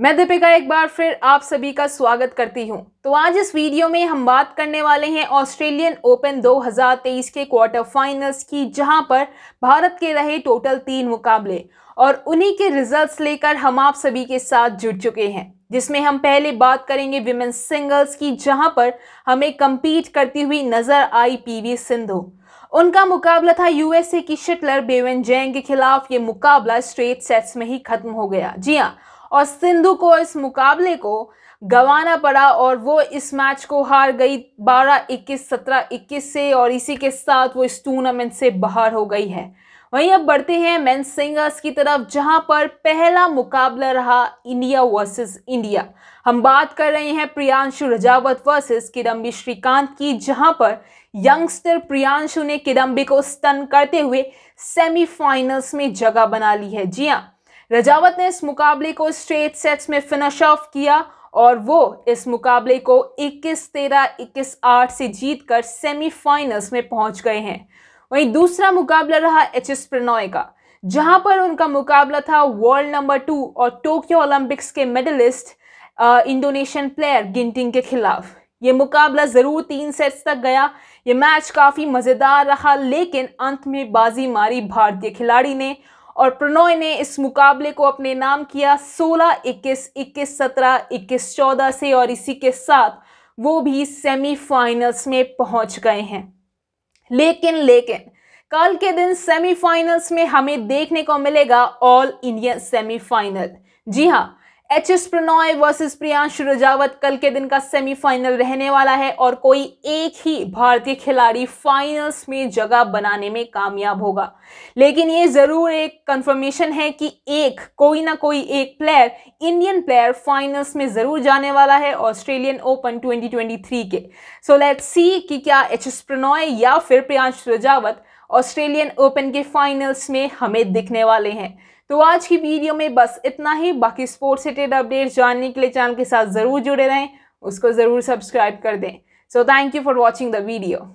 मैं दीपिका एक बार फिर आप सभी का स्वागत करती हूं तो आज इस वीडियो में हम बात करने वाले हैं ऑस्ट्रेलियन ओपन 2023 के क्वार्टर फाइनल्स की जहां पर भारत के रहे टोटल तीन मुकाबले और उन्हीं के रिजल्ट्स लेकर हम आप सभी के साथ जुड़ चुके हैं जिसमें हम पहले बात करेंगे विमेन सिंगल्स की जहां पर हमें कम्पीट करती हुई नजर आई पी सिंधु उनका मुकाबला था यूएसए की शिटलर बेवन जैंग के खिलाफ ये मुकाबला स्ट्रेट सेट्स में ही खत्म हो गया जी हाँ और सिंधु को इस मुकाबले को गंवाना पड़ा और वो इस मैच को हार गई 12 21 17 21 से और इसी के साथ वो इस टूर्नामेंट से बाहर हो गई है वहीं अब बढ़ते हैं मैन सिंगर्स की तरफ जहां पर पहला मुकाबला रहा इंडिया वर्सेस इंडिया हम बात कर रहे हैं प्रियांशु रजावत वर्सेस किदम्बी श्रीकांत की जहां पर यंगस्टर प्रियांशु ने किदम्बी को स्टन करते हुए सेमीफाइनल्स में जगह बना ली है जी हाँ रजावत ने इस मुकाबले को स्ट्रेट सेट्स में फिनिश ऑफ किया और वो इस मुकाबले को 21-13, 21-8 से जीतकर सेमीफाइनल्स में पहुंच गए हैं वहीं दूसरा मुकाबला रहा एच एस प्रणॉय का जहां पर उनका मुकाबला था वर्ल्ड नंबर टू और टोक्यो ओलंपिक्स के मेडलिस्ट इंडोनेशियन प्लेयर गिंटिंग के खिलाफ ये मुकाबला ज़रूर तीन सेट्स तक गया ये मैच काफ़ी मज़ेदार रहा लेकिन अंत में बाजी मारी भारतीय खिलाड़ी ने और प्रणॉय ने इस मुकाबले को अपने नाम किया 16, 21, 21, 17, 21, 14 से और इसी के साथ वो भी सेमीफाइनल्स में पहुंच गए हैं लेकिन लेकिन कल के दिन सेमीफाइनल्स में हमें देखने को मिलेगा ऑल इंडिया सेमीफाइनल जी हाँ H S Prannoy versus Priyansh Rajawat कल के दिन का सेमीफाइनल रहने वाला है और कोई एक ही भारतीय खिलाड़ी फाइनल्स में जगह बनाने में कामयाब होगा लेकिन ये ज़रूर एक कंफर्मेशन है कि एक कोई ना कोई एक प्लेयर इंडियन प्लेयर फाइनल्स में ज़रूर जाने वाला है ऑस्ट्रेलियन ओपन 2023 के सो लेट सी कि क्या एच एस प्रणॉय या फिर प्रियांश रजावत ऑस्ट्रेलियन ओपन के फाइनल्स में हमें दिखने वाले हैं तो आज की वीडियो में बस इतना ही बाकी स्पोर्ट्स रिलेटेड अपडेट्स जानने के लिए चैनल के साथ ज़रूर जुड़े रहें उसको ज़रूर सब्सक्राइब कर दें so thank you for watching the video